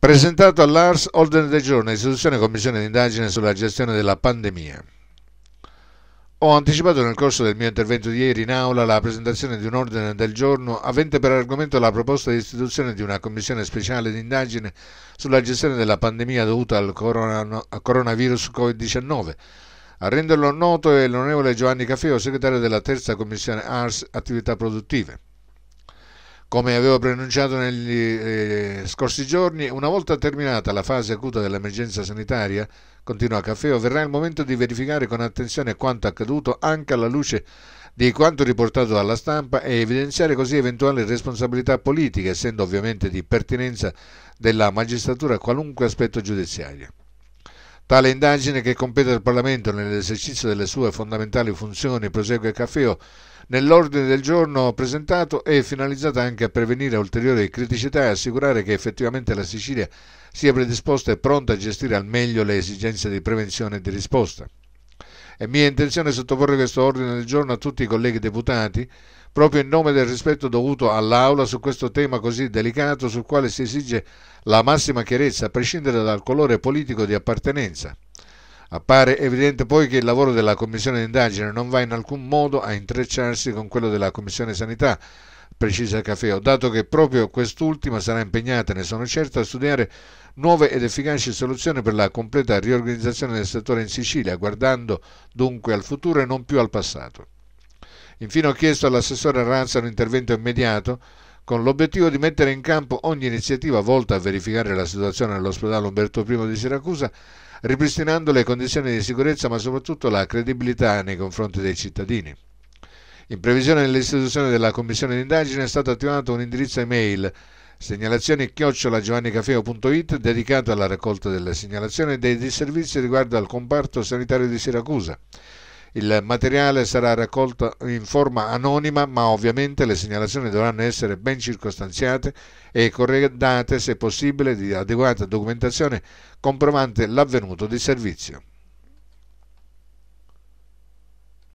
presentato all'ARS ordine del giorno istituzione e commissione d'indagine sulla gestione della pandemia. Ho anticipato nel corso del mio intervento di ieri in aula la presentazione di un ordine del giorno avente per argomento la proposta di istituzione di una commissione speciale d'indagine sulla gestione della pandemia dovuta al coronavirus Covid-19. A renderlo noto è l'onorevole Giovanni Caffeo, segretario della terza commissione ARS Attività Produttive. Come avevo preannunciato negli eh, scorsi giorni, una volta terminata la fase acuta dell'emergenza sanitaria, continua Caffeo, verrà il momento di verificare con attenzione quanto accaduto anche alla luce di quanto riportato dalla stampa e evidenziare così eventuali responsabilità politiche, essendo ovviamente di pertinenza della magistratura qualunque aspetto giudiziario. Tale indagine, che compete al Parlamento nell'esercizio delle sue fondamentali funzioni, prosegue Caffeo, nell'ordine del giorno presentato è finalizzata anche a prevenire ulteriori criticità e assicurare che effettivamente la Sicilia sia predisposta e pronta a gestire al meglio le esigenze di prevenzione e di risposta. È mia intenzione sottoporre questo ordine del giorno a tutti i colleghi deputati, proprio in nome del rispetto dovuto all'Aula su questo tema così delicato sul quale si esige la massima chiarezza, a prescindere dal colore politico di appartenenza. Appare evidente poi che il lavoro della Commissione d'indagine non va in alcun modo a intrecciarsi con quello della Commissione Sanità, precisa Cafeo, dato che proprio quest'ultima sarà impegnata, ne sono certo, a studiare nuove ed efficaci soluzioni per la completa riorganizzazione del settore in Sicilia, guardando dunque al futuro e non più al passato. Infine ho chiesto all'assessore Ranza un intervento immediato con l'obiettivo di mettere in campo ogni iniziativa volta a verificare la situazione nell'ospedale Umberto I di Siracusa, ripristinando le condizioni di sicurezza ma soprattutto la credibilità nei confronti dei cittadini. In previsione dell'istituzione della commissione d'indagine è stato attivato un indirizzo email segnalazioni chiocciolagiovannicafeo.it dedicato alla raccolta delle segnalazioni e dei disservizi riguardo al comparto sanitario di Siracusa. Il materiale sarà raccolto in forma anonima, ma ovviamente le segnalazioni dovranno essere ben circostanziate e corredate, se possibile, di adeguata documentazione comprovante l'avvenuto di servizio.